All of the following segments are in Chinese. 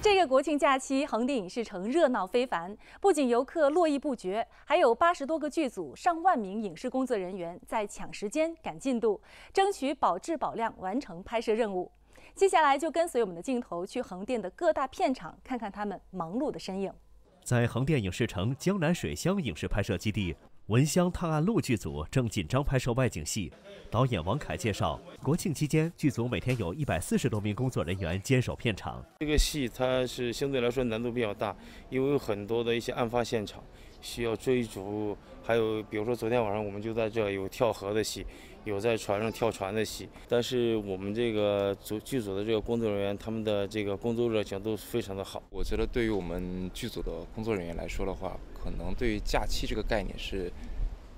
这个国庆假期，横店影视城热闹非凡，不仅游客络绎不绝，还有八十多个剧组、上万名影视工作人员在抢时间、赶进度，争取保质保量完成拍摄任务。接下来就跟随我们的镜头去横店的各大片场，看看他们忙碌的身影。在横店影视城江南水乡影视拍摄基地。《闻香探案录》剧组正紧张拍摄外景戏，导演王凯介绍，国庆期间，剧组每天有一百四十多名工作人员坚守片场。这个戏它是相对来说难度比较大，因为有很多的一些案发现场。需要追逐，还有比如说昨天晚上我们就在这有跳河的戏，有在船上跳船的戏。但是我们这个组剧组的这个工作人员，他们的这个工作热情都非常的好。我觉得对于我们剧组的工作人员来说的话，可能对于假期这个概念是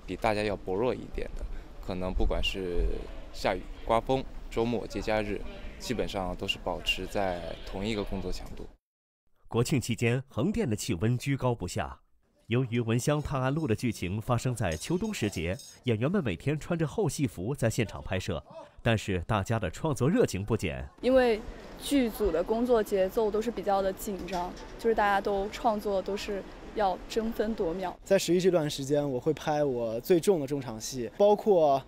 比大家要薄弱一点的。可能不管是下雨、刮风、周末、节假日，基本上都是保持在同一个工作强度。国庆期间，横店的气温居高不下。由于《闻香探案录》的剧情发生在秋冬时节，演员们每天穿着厚戏服在现场拍摄，但是大家的创作热情不减。因为剧组的工作节奏都是比较的紧张，就是大家都创作都是要争分夺秒。在十一这段时间，我会拍我最重的重场戏，包括。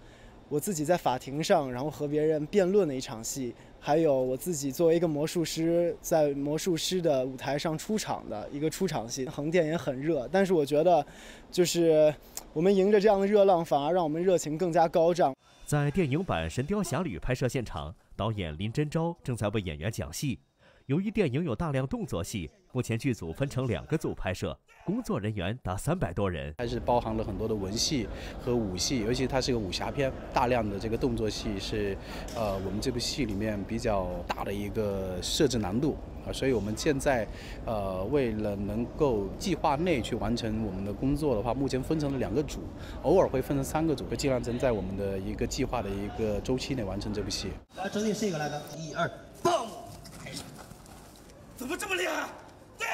我自己在法庭上，然后和别人辩论的一场戏，还有我自己作为一个魔术师在魔术师的舞台上出场的一个出场戏。横店也很热，但是我觉得，就是我们迎着这样的热浪，反而让我们热情更加高涨。在电影版《神雕侠侣》拍摄现场，导演林真钊正在为演员讲戏。由于电影有大量动作戏，目前剧组分成两个组拍摄。工作人员达三百多人，还是包含了很多的文戏和武戏，尤其它是个武侠片，大量的这个动作戏是，呃，我们这部戏里面比较大的一个设置难度啊，所以我们现在，呃，为了能够计划内去完成我们的工作的话，目前分成了两个组，偶尔会分成三个组，尽量能在我们的一个计划的一个周期内完成这部戏。来，整体试一个来着？一二，boom！怎么这么厉害？再